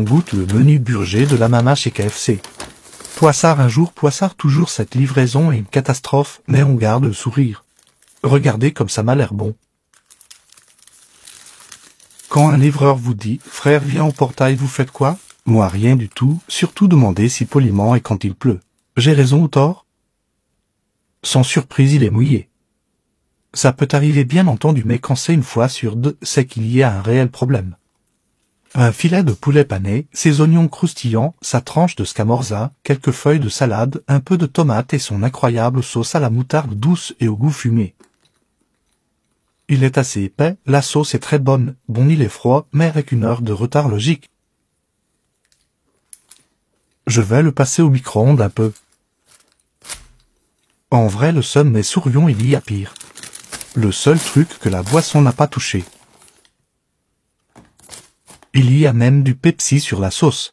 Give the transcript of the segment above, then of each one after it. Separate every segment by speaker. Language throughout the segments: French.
Speaker 1: On goûte le menu burger de la maman chez KFC. Poissard un jour, Poissard toujours cette livraison est une catastrophe, mais on garde le sourire. Regardez comme ça m'a l'air bon. Quand un livreur vous dit « Frère, viens au portail, vous faites quoi ?» Moi rien du tout, surtout demandez si poliment et quand il pleut. J'ai raison ou tort Sans surprise, il est mouillé. Ça peut arriver bien entendu, mais quand c'est une fois sur deux, c'est qu'il y a un réel problème. Un filet de poulet pané, ses oignons croustillants, sa tranche de scamorza, quelques feuilles de salade, un peu de tomate et son incroyable sauce à la moutarde douce et au goût fumé. Il est assez épais, la sauce est très bonne, bon il est froid, mais avec une heure de retard logique. Je vais le passer au micro-ondes un peu. En vrai le sommet est souriant il y a pire. Le seul truc que la boisson n'a pas touché, il y a même du Pepsi sur la sauce.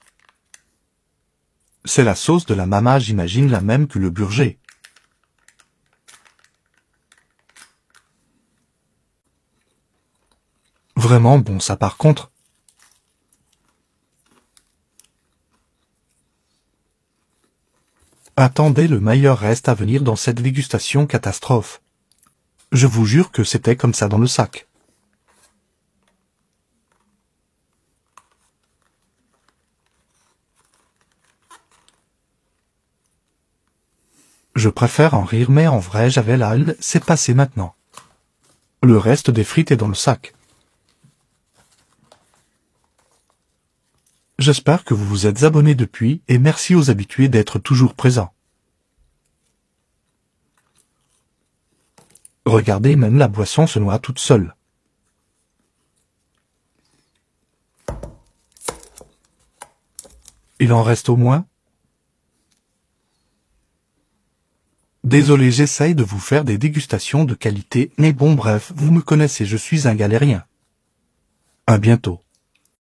Speaker 1: C'est la sauce de la mama, j'imagine la même que le burger. Vraiment bon ça par contre. Attendez, le meilleur reste à venir dans cette dégustation catastrophe. Je vous jure que c'était comme ça dans le sac. Je préfère en rire mais en vrai j'avais la c'est passé maintenant. Le reste des frites est dans le sac. J'espère que vous vous êtes abonnés depuis et merci aux habitués d'être toujours présents. Regardez, même la boisson se noie toute seule. Il en reste au moins Désolé, j'essaye de vous faire des dégustations de qualité, mais bon bref, vous me connaissez, je suis un galérien. À bientôt.